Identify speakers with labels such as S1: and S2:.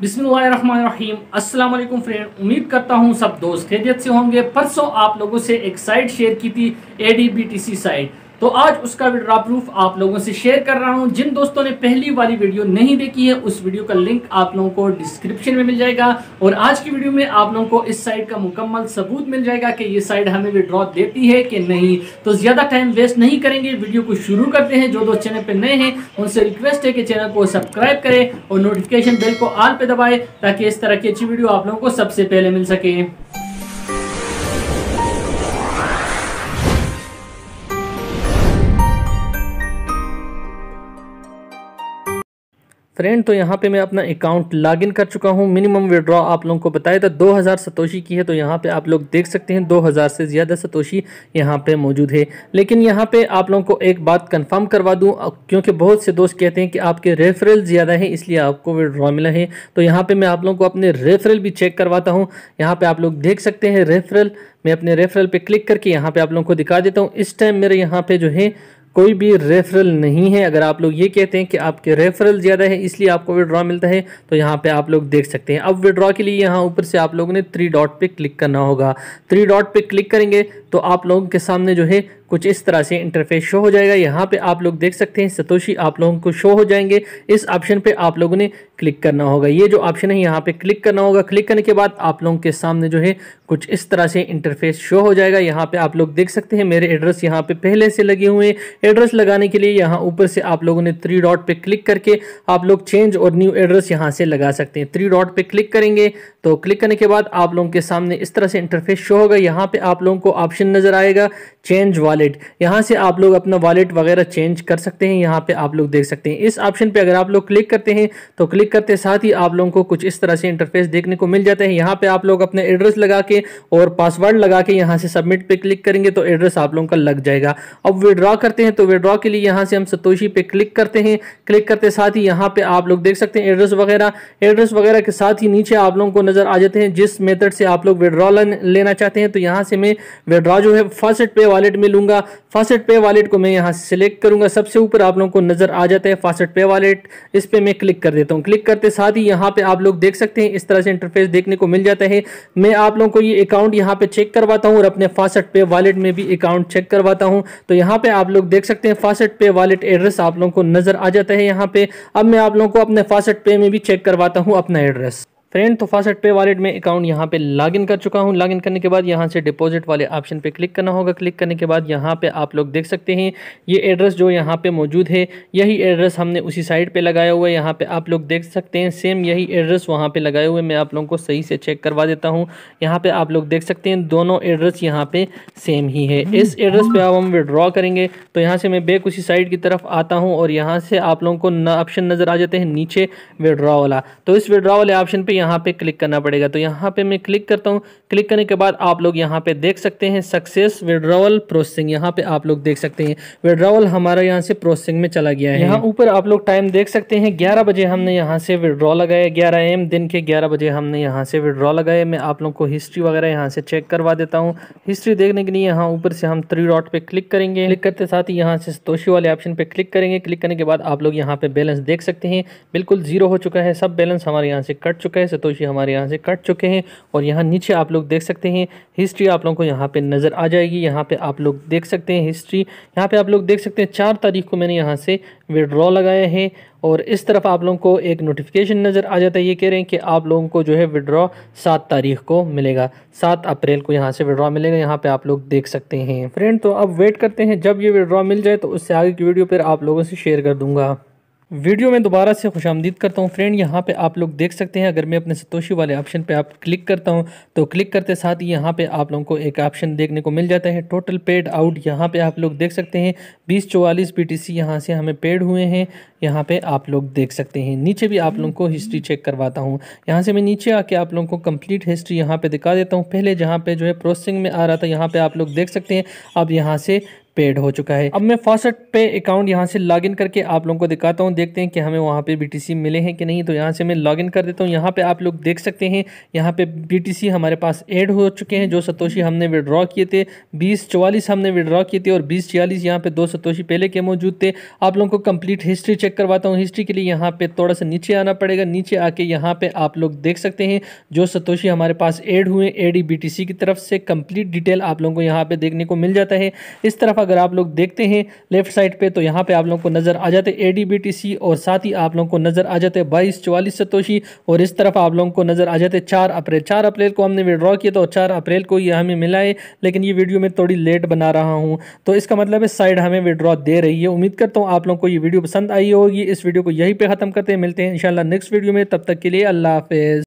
S1: बिस्मिल्लाहिर्रहमानिर्रहीम अस्सलाम वालेकुम फ्रेंड उम्मीद करता हूँ सब दोस्त खैरियत से होंगे परसों आप लोगों से एक साइट शेयर की थी A D B T C site तो आज उसका विड्रा प्रूफ आप लोगों से शेयर कर रहा हूं जिन दोस्तों ने पहली वाली वीडियो नहीं देखी है उस वीडियो का लिंक आप लोगों को डिस्क्रिप्शन में मिल जाएगा और आज की वीडियो में आप लोगों को इस साइड का मुकम्मल सबूत मिल जाएगा कि ये साइड हमें विड्रॉ देती है कि नहीं तो ज़्यादा टाइम वेस्ट नहीं करेंगे वीडियो को शुरू करते हैं जो दोस्त चैनल पर नए हैं उनसे रिक्वेस्ट है कि चैनल को सब्सक्राइब करें और नोटिफिकेशन बेल को आल पर दबाए ताकि इस तरह की अच्छी वीडियो आप लोगों को सबसे पहले मिल सके फ्रेंड तो यहाँ पे मैं अपना अकाउंट लॉगिन कर चुका हूँ मिनिमम विड्रॉ आप लोगों को बताया था 2000 सतोशी की है तो यहाँ पे आप लोग देख सकते हैं 2000 से ज़्यादा सतोशी यहाँ पे मौजूद है लेकिन यहाँ पे आप लोगों को एक बात कंफर्म करवा दूँ क्योंकि बहुत से दोस्त कहते हैं कि आपके रेफरल ज़्यादा है इसलिए आपको विड्रॉ मिला है तो यहाँ पर मैं आप लोगों को अपने रेफरल भी चेक करवाता हूँ यहाँ पर आप लोग देख सकते हैं रेफरल मैं अपने रेफरल पर क्लिक करके यहाँ पर आप लोगों को दिखा देता हूँ इस टाइम मेरे यहाँ पर जो है कोई भी रेफरल नहीं है अगर आप लोग ये कहते हैं कि आपके रेफरल ज़्यादा है इसलिए आपको विड्रॉ मिलता है तो यहाँ पे आप लोग देख सकते हैं अब विड्रॉ के लिए यहाँ ऊपर से आप लोगों ने थ्री डॉट पे क्लिक करना होगा थ्री डॉट पे क्लिक करेंगे तो आप लोगों के सामने जो है कुछ इस तरह से इंटरफेस शो हो जाएगा यहाँ पे आप लोग देख सकते हैं सतोशी आप लोगों को शो हो जाएंगे इस ऑप्शन पे आप लोगों ने क्लिक करना होगा ये जो ऑप्शन है यहाँ पे क्लिक करना होगा क्लिक करने के बाद आप लोगों के सामने जो है कुछ इस तरह से इंटरफेस शो हो जाएगा यहाँ पे आप लोग देख सकते हैं मेरे एड्रेस यहाँ पे पहले से लगे हुए हैं एड्रेस लगाने के लिए यहाँ ऊपर से आप लोगों ने थ्री डॉट पे क्लिक करके आप लोग चेंज और न्यू एड्रेस यहाँ से लगा सकते हैं थ्री डॉट पे क्लिक करेंगे तो क्लिक करने के बाद आप लोगों के सामने इस तरह से इंटरफेस शो होगा यहाँ पे आप लोगों को ऑप्शन नजर आएगा चेंज वाले वॉलेट यहाँ से आप लोग अपना वॉलेट वगैरह चेंज कर सकते हैं यहाँ पे आप लोग देख सकते हैं इस ऑप्शन पे अगर आप लोग क्लिक करते हैं तो क्लिक करते साथ ही आप लोगों को कुछ इस तरह से इंटरफेस देखने को मिल जाता है यहाँ पे आप लोग अपने एड्रेस लगा के और पासवर्ड लगा के यहाँ से सबमिट पे क्लिक करेंगे तो एड्रेस आप लोगों का लग जाएगा अब विड्रॉ करते हैं तो विड्रॉ के लिए यहाँ से हम सतोशी पे क्लिक करते हैं क्लिक करते साथ ही यहाँ पे आप लोग देख सकते हैं एड्रेस वगैरह एड्रेस वगैरह के साथ ही नीचे आप लोगों को नजर आ जाते हैं जिस मेथड से आप लोग विड्रॉ लेना चाहते हैं तो यहाँ से मैं विड्रॉ जो है फर्स्ट पे वॉलेट में लूंगा करूंगा फास्ट पे वालेट को मैं यहाँ सेलेक्ट करूंगा सबसे ऊपर आप लोगों को नज़र आ जाता है फास्ट पे वालेट इस पर मैं क्लिक कर देता हूँ क्लिक करते साथ ही यहाँ पे आप लोग देख सकते हैं इस तरह से इंटरफेस देखने को मिल जाता है मैं आप लोगों को ये अकाउंट यहाँ पे चेक करवाता हूँ और अपने फास्ट पे वालेट में भी अकाउंट चेक करवाता हूँ तो यहाँ पे आप लोग देख सकते हैं फास्ट पे वालेट एड्रेस आप लोगों को नज़र आ जाता है यहाँ पे अब मैं आप लोगों को अपने फास्ट पे में भी चेक करवाता हूँ अपना एड्रेस फ्रेंड तो फास्ट पे वॉलेट में अकाउंट यहाँ पे लॉगिन कर चुका हूँ लॉगिन करने के बाद यहाँ से डिपॉजिट वाले ऑप्शन पे क्लिक करना होगा क्लिक करने के बाद यहाँ पे आप लोग देख सकते हैं ये एड्रेस जो यहाँ पे मौजूद है यही एड्रेस हमने उसी साइट पे लगाया हुआ है यहाँ पे आप लोग देख सकते हैं सेम यही एड्रेस वहाँ पर लगाए हुए मैं आप लोगों को सही से चेक करवा देता हूँ यहाँ पर आप लोग देख सकते हैं दोनों एड्रेस यहाँ पर सेम ही है इस एड्रेस पर अब हम विड्रॉ करेंगे तो यहाँ से मैं बेक उसी साइट की तरफ आता हूँ और यहाँ से आप लोगों को ऑप्शन नज़र आ जाते हैं नीचे विड्रॉ वाला तो इस विड्रॉ वाले ऑप्शन पर यहाँ पे क्लिक करना पड़ेगा तो यहाँ पे मैं क्लिक करता हूँ क्लिक करने के बाद आप लोग यहाँ पे देख सकते हैं सक्सेस विड्रॉवल प्रोसेसिंग यहाँ पे आप लोग देख सकते हैं विड्रॉवल हमारा यहाँ से प्रोसेसिंग में चला गया है यहाँ ऊपर आप लोग टाइम देख सकते हैं ग्यारह बजे हमने यहाँ से विड्रॉ लगाया ग्यारह एम दिन के ग्यारह बजे हमने यहाँ से विड्रॉ लगाया मैं आप लोग को हिस्ट्री वगैरह यहाँ से चेक करवा देता हूँ हिस्ट्री देखने के लिए यहाँ ऊपर से हम थ्री डॉट पर क्लिक करेंगे क्लिक करते साथ ही यहाँ से तोशी वाले ऑप्शन पर क्लिक करेंगे क्लिक करने के बाद आप लोग यहाँ पे बैलेंस देख सकते हैं बिल्कुल जीरो हो चुका है सब बैलेंस हमारे यहाँ से कट चुका है सतोशी हमारे यहाँ से कट चुके हैं और यहाँ नीचे आप लोग देख सकते हैं हिस्ट्री आप लोगों को यहाँ पे नज़र आ जाएगी यहाँ पे आप लोग देख सकते हैं हिस्ट्री यहाँ पे आप लोग देख सकते हैं चार तारीख को मैंने यहाँ से विड्रॉ लगाया है और इस तरफ आप लोगों को एक नोटिफिकेशन नज़र आ जाता है ये कह रहे हैं कि आप लोगों को जो है विड्रॉ सात तारीख को मिलेगा सात अप्रैल को यहाँ से विड्रॉ मिलेगा यहाँ पे आप लोग देख सकते हैं फ्रेंड तो अब वेट करते हैं जब ये विड्रॉ मिल जाए तो उससे आगे की वीडियो पर आप लोगों से शेयर कर दूँगा वीडियो में दोबारा से खुश आमदीद करता हूँ फ्रेंड यहाँ पे आप लोग देख सकते हैं अगर मैं अपने सतोशी वाले ऑप्शन पे आप क्लिक करता हूँ तो क्लिक करते साथ ही यहाँ पे आप लोगों को एक ऑप्शन देखने को मिल जाता है टोटल पेड आउट यहाँ पे आप लोग देख सकते हैं बीस चौवालीस बी टी से हमें पेड हुए हैं यहाँ पर आप लोग देख सकते हैं नीचे भी आप लोगों को हिस्ट्री चेक करवाता हूँ यहाँ से मैं नीचे आके आप लोगों को कम्प्लीट हिस्ट्री यहाँ पर दिखा देता हूँ पहले जहाँ पर जो है प्रोसेसिंग में आ रहा था यहाँ पर आप लोग देख सकते हैं अब यहाँ से पेड हो चुका है अब मैं फास्ट पे अकाउंट यहाँ से लॉग इन करके आप लोगों को दिखाता हूँ देखते हैं कि हमें वहाँ पे बीटीसी मिले हैं कि नहीं तो यहाँ से मैं लॉग इन कर देता हूँ यहाँ पे आप लोग देख सकते हैं यहाँ पे बीटीसी हमारे पास ऐड हो चुके हैं जो सतोशी हमने विड्रॉ किए थे बीस चवालीस हमने विड्रॉ किए थे और बीस छियालीस यहाँ पे दो सतोशी पहले के मौजूद थे आप लोगों को कंप्लीट हिस्ट्री चेक करवाता हूँ हिस्ट्री के लिए यहाँ पे थोड़ा सा नीचे आना पड़ेगा नीचे आके यहाँ पे आप लोग देख सकते हैं जो सतोशी हमारे पास एड हुए ए की तरफ से कम्प्लीट डिटेल आप लोगों को यहाँ पे देखने को मिल जाता है इस तरफ अगर आप लोग देखते हैं लेफ्ट साइड पे तो यहाँ पे आप लोगों को नज़र आ जाते ए डी और साथ ही आप लोगों को नज़र आ जाते बाईस चौवालीस सतोशी और इस तरफ आप लोगों को नज़र आ जाते चार अप्रैल चार अप्रैल को हमने विड्रॉ किया तो चार अप्रैल को ये हमें मिला है लेकिन ये वीडियो में थोड़ी लेट बना रहा हूँ तो इसका मतलब इस साइड हमें विड्रॉ दे रही है उम्मीद करता हूँ आप लोगों को ये वीडियो पसंद आई होगी इस वीडियो को यहीं पर ख़त्म करते हैं मिलते हैं इंशाल्लाह नेक्स्ट वीडियो में तब तक के लिए अल्लाह हाफिज़